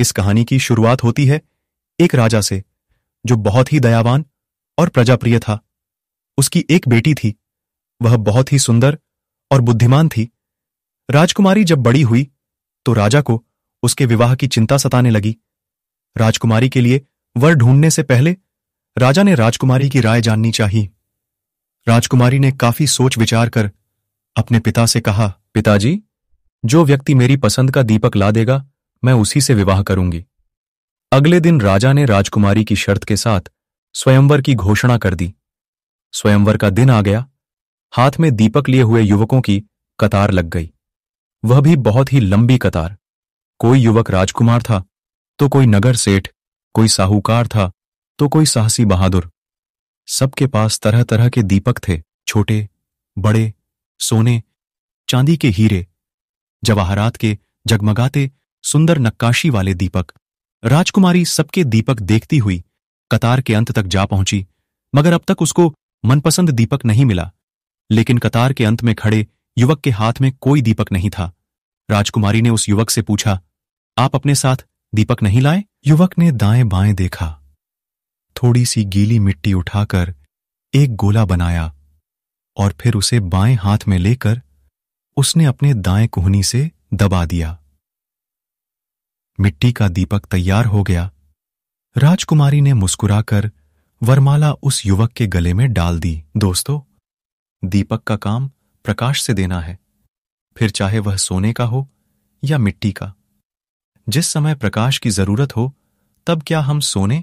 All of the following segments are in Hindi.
इस कहानी की शुरुआत होती है एक राजा से जो बहुत ही दयावान और प्रजाप्रिय था उसकी एक बेटी थी वह बहुत ही सुंदर और बुद्धिमान थी राजकुमारी जब बड़ी हुई तो राजा को उसके विवाह की चिंता सताने लगी राजकुमारी के लिए वर ढूंढने से पहले राजा ने राजकुमारी की राय जाननी चाहिए राजकुमारी ने काफी सोच विचार कर अपने पिता से कहा पिताजी जो व्यक्ति मेरी पसंद का दीपक ला देगा मैं उसी से विवाह करूंगी अगले दिन राजा ने राजकुमारी की शर्त के साथ स्वयंवर की घोषणा कर दी स्वयंवर का दिन आ गया हाथ में दीपक लिए हुए युवकों की कतार लग गई वह भी बहुत ही लंबी कतार कोई युवक राजकुमार था तो कोई नगर सेठ कोई साहूकार था तो कोई साहसी बहादुर सबके पास तरह तरह के दीपक थे छोटे बड़े सोने चांदी के हीरे जवाहरात के जगमगाते सुंदर नक्काशी वाले दीपक राजकुमारी सबके दीपक देखती हुई कतार के अंत तक जा पहुंची मगर अब तक उसको मनपसंद दीपक नहीं मिला लेकिन कतार के अंत में खड़े युवक के हाथ में कोई दीपक नहीं था राजकुमारी ने उस युवक से पूछा आप अपने साथ दीपक नहीं लाए युवक ने दाएं बाएं देखा थोड़ी सी गीली मिट्टी उठाकर एक गोला बनाया और फिर उसे बाएं हाथ में लेकर उसने अपने दाएं कोहनी से दबा दिया मिट्टी का दीपक तैयार हो गया राजकुमारी ने मुस्कुराकर वरमाला उस युवक के गले में डाल दी दोस्तों दीपक का काम प्रकाश से देना है फिर चाहे वह सोने का हो या मिट्टी का जिस समय प्रकाश की जरूरत हो तब क्या हम सोने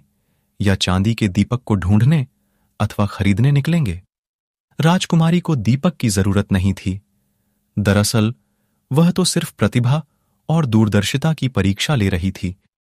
या चांदी के दीपक को ढूंढने अथवा खरीदने निकलेंगे राजकुमारी को दीपक की जरूरत नहीं थी दरअसल वह तो सिर्फ प्रतिभा और दूरदर्शिता की परीक्षा ले रही थी